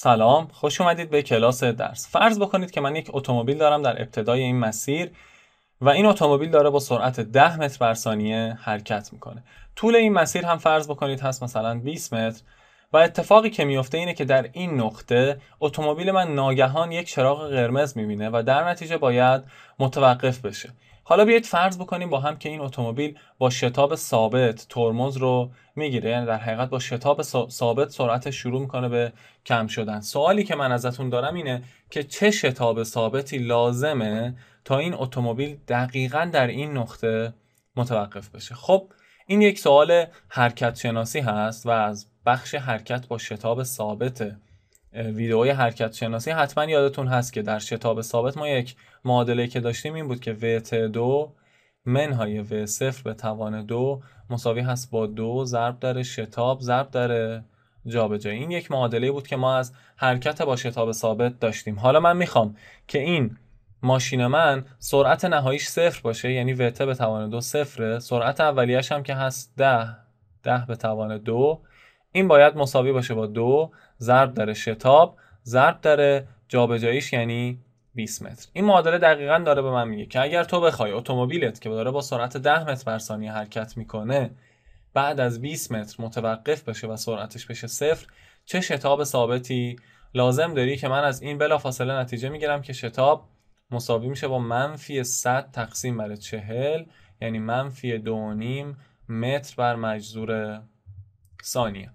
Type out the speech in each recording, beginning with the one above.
سلام خوش اومدید به کلاس درس فرض بکنید که من یک اتومبیل دارم در ابتدای این مسیر و این اتومبیل داره با سرعت 10 متر بر ثانیه حرکت میکنه طول این مسیر هم فرض بکنید هست مثلا 20 متر و اتفاقی که میفته اینه که در این نقطه اتومبیل من ناگهان یک چراغ قرمز میبینه و در نتیجه باید متوقف بشه حالا بیایید فرض بکنیم با هم که این اتومبیل با شتاب ثابت ترمز رو میگیره یعنی در حقیقت با شتاب ثابت سرعت شروع میکنه به کم شدن سوالی که من ازتون دارم اینه که چه شتاب ثابتی لازمه تا این اتومبیل دقیقا در این نقطه متوقف بشه خب این یک سوال حرکت شناسی هست و از بخش حرکت با شتاب ثابته ویدئوی حرکت شناسی حتما یادتون هست که در شتاب ثابت ما یک معادله که داشتیم این بود که وت دو منهای و صفر به توان دو مساوی هست با دو ضرب در شتاب ضرب در جابجا این یک معادله بود که ما از حرکت با شتاب ثابت داشتیم حالا من میخوام که این ماشین من سرعت نهاییش صفر باشه یعنی وت به توان دو صفره سرعت اولیش هم که هست ده ده به توان دو این باید مساوی باشه با دو ضرب داره شتاب ضرب داره جابجاییش یعنی 20 متر این معادله دقیقا داره به من میگه که اگر تو بخوای اتومبیلت که داره با سرعت 10 متر بر ثانیه حرکت میکنه بعد از 20 متر متوقف بشه و سرعتش بشه صفر چه شتاب ثابتی لازم داری که من از این بلافاصله نتیجه میگیرم که شتاب مساوی میشه با منفی 100 تقسیم بر 40 یعنی منفی 2.5 متر بر مجذور ثانیه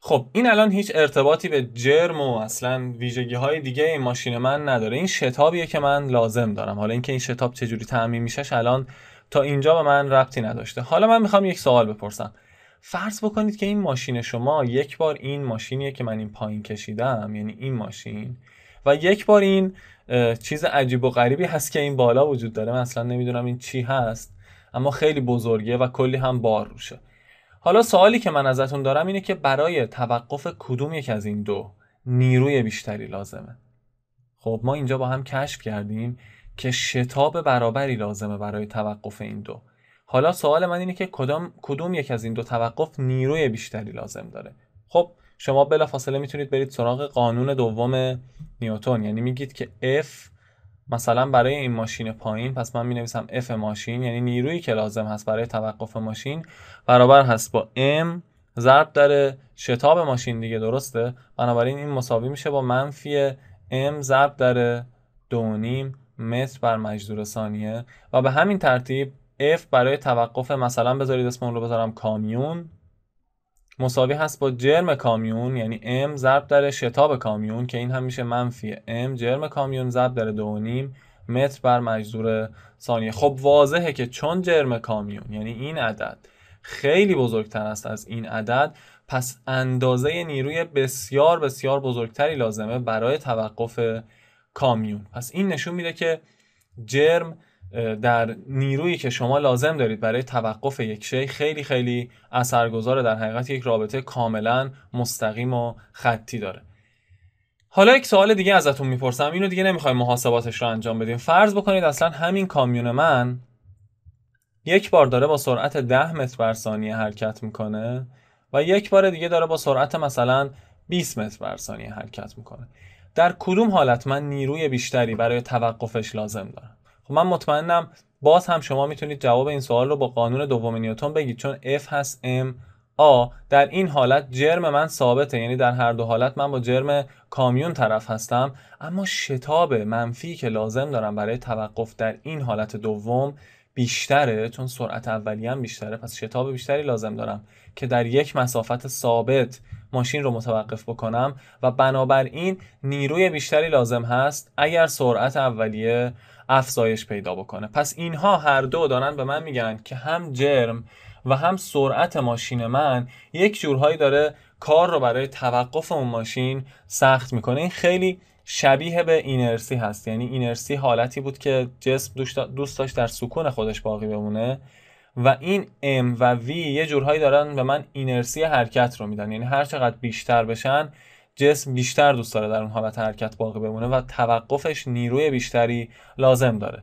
خب این الان هیچ ارتباطی به جرم و اصلا ویژگی های دیگه این ماشین من نداره این شتابیه که من لازم دارم حالا اینکه این شتاب چجوری تعمین میشه الان تا اینجا به من ربطی نداشته حالا من میخوام یک سوال بپرسم فرض بکنید که این ماشین شما یک بار این ماشینیه که من این پایین کشیدم یعنی این ماشین و یک بار این چیز عجیب و غریبی هست که این بالا وجود داره من اصلا نمیدونم این چی هست اما خیلی بزرگه و کلی هم بار روشه حالا سوالی که من ازتون دارم اینه که برای توقف کدوم یک از این دو نیروی بیشتری لازمه خب ما اینجا با هم کشف کردیم که شتاب برابری لازمه برای توقف این دو حالا سوال من اینه که کدام کدوم یک از این دو توقف نیروی بیشتری لازم داره خب شما بلافاصله میتونید برید سراغ قانون دوم نیوتن یعنی میگید که F مثلا برای این ماشین پایین پس من می نویسم F ماشین یعنی نیرویی که لازم هست برای توقف ماشین برابر هست با M ضرب در شتاب ماشین دیگه درسته بنابراین این مساوی میشه با منفی M ضرب در دونیم متر بر مجدور ثانیه و به همین ترتیب F برای توقف مثلا بذارید اسم اون رو بذارم کامیون مساوی هست با جرم کامیون یعنی ام ضرب در شتاب کامیون که این هم میشه منفی ام جرم کامیون ضرب در دو نیم متر بر مجذور ثانیه خب واضحه که چون جرم کامیون یعنی این عدد خیلی بزرگتر است از این عدد پس اندازه نیروی بسیار بسیار بزرگتری لازمه برای توقف کامیون پس این نشون میده که جرم در نیرویی که شما لازم دارید برای توقف یک شی خیلی خیلی اثرگذار در حقیقت یک رابطه کاملا مستقیم و خطی داره حالا یک سوال دیگه ازتون میپرسم اینو دیگه نمیخوایم محاسباتش رو انجام بدیم فرض بکنید اصلا همین کامیون من یک بار داره با سرعت 10 متر بر ثانیه حرکت میکنه و یک بار دیگه داره با سرعت مثلا 20 متر بر ثانیه حرکت میکنه در کدوم حالت من نیروی بیشتری برای توقفش لازم دارم خب من مطمئنم باز هم شما میتونید جواب این سوال رو با قانون دوم نیوتن بگید چون F هست M A در این حالت جرم من ثابته یعنی در هر دو حالت من با جرم کامیون طرف هستم اما شتاب منفی که لازم دارم برای توقف در این حالت دوم بیشتره چون سرعت اولی هم بیشتره پس شتاب بیشتری لازم دارم که در یک مسافت ثابت ماشین رو متوقف بکنم و بنابراین نیروی بیشتری لازم هست اگر سرعت اولیه افزایش پیدا بکنه پس اینها هر دو دارن به من میگن که هم جرم و هم سرعت ماشین من یک جورهایی داره کار رو برای توقف اون ماشین سخت میکنه این خیلی شبیه به اینرسی هست یعنی اینرسی حالتی بود که جسم دوست داشت در سکون خودش باقی بمونه و این ام و وی یه جورهایی دارن به من اینرسی حرکت رو میدن یعنی هر چقدر بیشتر بشن جسم بیشتر دوست داره در اون حالت حرکت باقی بمونه و توقفش نیروی بیشتری لازم داره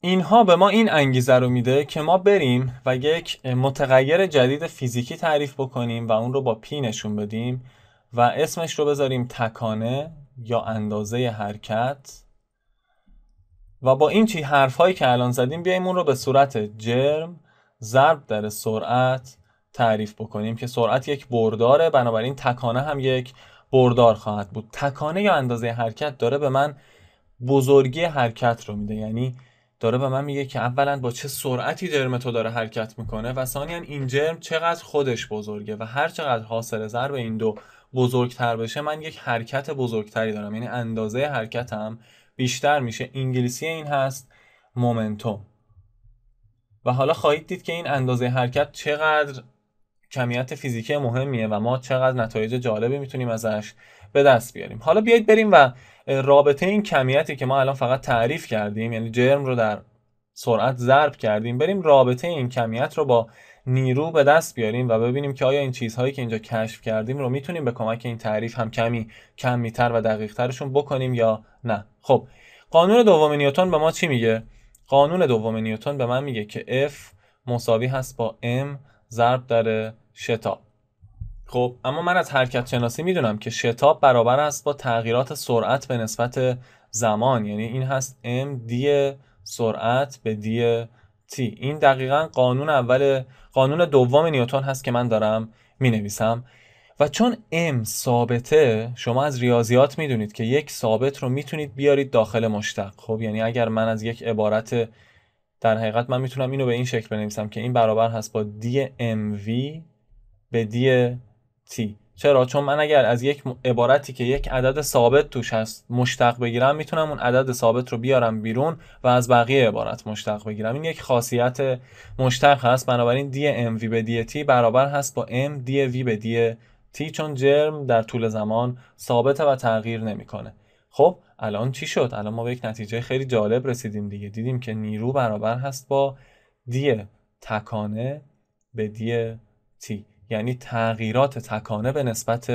اینها به ما این انگیزه رو میده که ما بریم و یک متغیر جدید فیزیکی تعریف بکنیم و اون رو با پی نشون بدیم و اسمش رو بذاریم تکانه یا اندازه حرکت و با این چی هایی که الان زدیم بیایم اون رو به صورت جرم ضرب در سرعت تعریف بکنیم که سرعت یک برداره بنابراین تکانه هم یک بردار خواهد بود تکانه یا اندازه حرکت داره به من بزرگی حرکت رو میده یعنی داره به من میگه که اولا با چه سرعتی جرم تو داره حرکت میکنه و ثانیا این جرم چقدر خودش بزرگه و هر چقدر حاصل ضرب این دو بزرگتر بشه من یک حرکت بزرگتری دارم یعنی اندازه حرکتم بیشتر میشه انگلیسی این هست مومنتوم و حالا خواهید دید که این اندازه حرکت چقدر کمیت فیزیکی مهمیه و ما چقدر نتایج جالبی میتونیم ازش به دست بیاریم حالا بیایید بریم و رابطه این کمیتی که ما الان فقط تعریف کردیم یعنی جرم رو در سرعت ضرب کردیم بریم رابطه این کمیت رو با نیرو به دست بیاریم و ببینیم که آیا این چیزهایی که اینجا کشف کردیم رو میتونیم به کمک این تعریف هم کمی کمیتر و دقیقترشون بکنیم یا نه خب قانون دوم نیوتن به ما چی میگه قانون دوم نیوتن به من میگه که F مساوی هست با M ضرب در شتاب خب اما من از حرکت شناسی میدونم که شتاب برابر است با تغییرات سرعت به نسبت زمان یعنی این هست m دی سرعت به دی این دقیقا قانون اول قانون دوم نیوتن هست که من دارم می نویسم و چون ام ثابته شما از ریاضیات میدونید که یک ثابت رو میتونید بیارید داخل مشتق خب یعنی اگر من از یک عبارت در حقیقت من میتونم اینو به این شکل بنویسم که این برابر هست با دی ام وی به دی تی چرا چون من اگر از یک عبارتی که یک عدد ثابت توش هست مشتق بگیرم میتونم اون عدد ثابت رو بیارم بیرون و از بقیه عبارت مشتق بگیرم این یک خاصیت مشتق هست بنابراین دی ام وی به دی تی برابر هست با ام دی وی به دی تی چون جرم در طول زمان ثابته و تغییر نمیکنه خب الان چی شد الان ما به یک نتیجه خیلی جالب رسیدیم دیگه دیدیم که نیرو برابر هست با دی تکانه به دی تی یعنی تغییرات تکانه به نسبت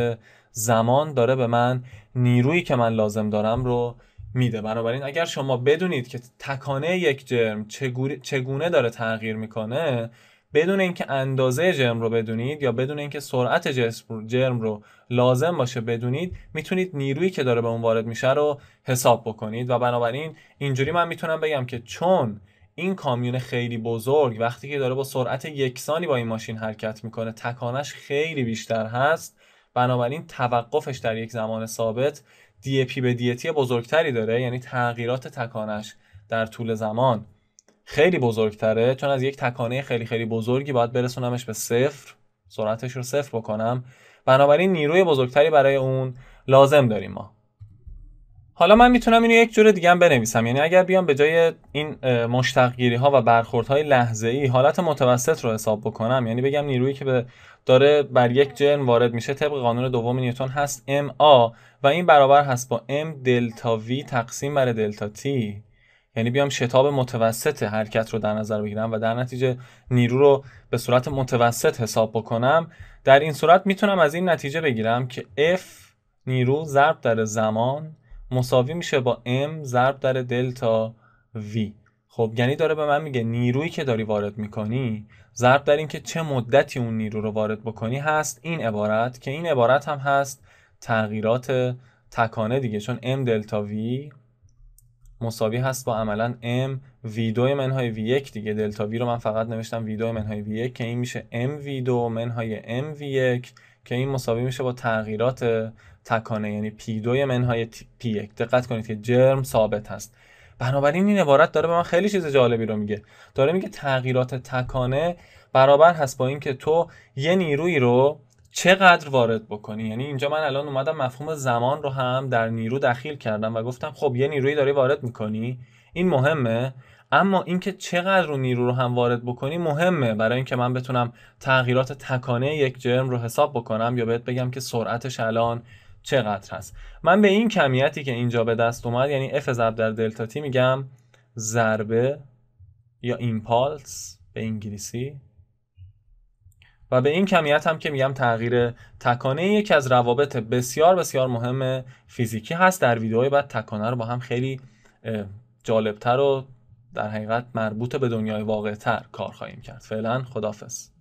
زمان داره به من نیرویی که من لازم دارم رو میده بنابراین اگر شما بدونید که تکانه یک جرم چگونه داره تغییر میکنه بدون اینکه اندازه جرم رو بدونید یا بدون اینکه سرعت جرم رو لازم باشه بدونید میتونید نیرویی که داره به اون وارد میشه رو حساب بکنید و بنابراین اینجوری من میتونم بگم که چون این کامیون خیلی بزرگ وقتی که داره با سرعت یکسانی با این ماشین حرکت میکنه تکانش خیلی بیشتر هست بنابراین توقفش در یک زمان ثابت دی پی به دیتی بزرگتری داره یعنی تغییرات تکانش در طول زمان خیلی بزرگتره چون از یک تکانه خیلی خیلی بزرگی باید برسونمش به صفر سرعتش رو صفر بکنم بنابراین نیروی بزرگتری برای اون لازم داریم ما حالا من میتونم اینو یک جور دیگه بنویسم یعنی اگر بیام به جای این گیری ها و های لحظه ای حالت متوسط رو حساب بکنم یعنی بگم نیرویی که به داره بر یک جرم وارد میشه طبق قانون دوم نیوتن هست ام آ و این برابر هست با ام دلتا وی تقسیم بر دلتا تی یعنی بیام شتاب متوسط حرکت رو در نظر بگیرم و در نتیجه نیرو رو به صورت متوسط حساب بکنم در این صورت میتونم از این نتیجه بگیرم که F نیرو ضرب در زمان مساوی میشه با ام ضرب در دلتا v خب یعنی داره به من میگه نیرویی که داری وارد میکنی ضرب در اینکه چه مدتی اون نیرو رو وارد بکنی هست این عبارت که این عبارت هم هست تغییرات تکانه دیگه چون ام دلتا v مساوی هست با عملا ام v2 منهای v1 دیگه دلتا v رو من فقط نوشتم v2 منهای v1 که این میشه ام v2 منهای m v1 که این مساوی میشه با تغییرات تکانه یعنی پی 2 منهای پی دقت کنید که جرم ثابت هست بنابراین این عبارت داره به من خیلی چیز جالبی رو میگه داره میگه تغییرات تکانه برابر هست با اینکه تو یه نیروی رو چقدر وارد بکنی یعنی اینجا من الان اومدم مفهوم زمان رو هم در نیرو دخیل کردم و گفتم خب یه نیروی داری وارد میکنی این مهمه اما اینکه چقدر رو نیرو رو هم وارد بکنی مهمه برای اینکه من بتونم تغییرات تکانه یک جرم رو حساب بکنم یا بهت بگم که سرعتش الان چقدر هست من به این کمیتی که اینجا به دست اومد یعنی اف ضرب در دلتا تی میگم ضربه یا ایمپالس به انگلیسی و به این کمیت هم که میگم تغییر تکانه یکی از روابط بسیار بسیار مهم فیزیکی هست در ویدیوهای بعد تکانه رو با هم خیلی جالبتر و در حقیقت مربوط به دنیای واقعتر کار خواهیم کرد فعلا خدافز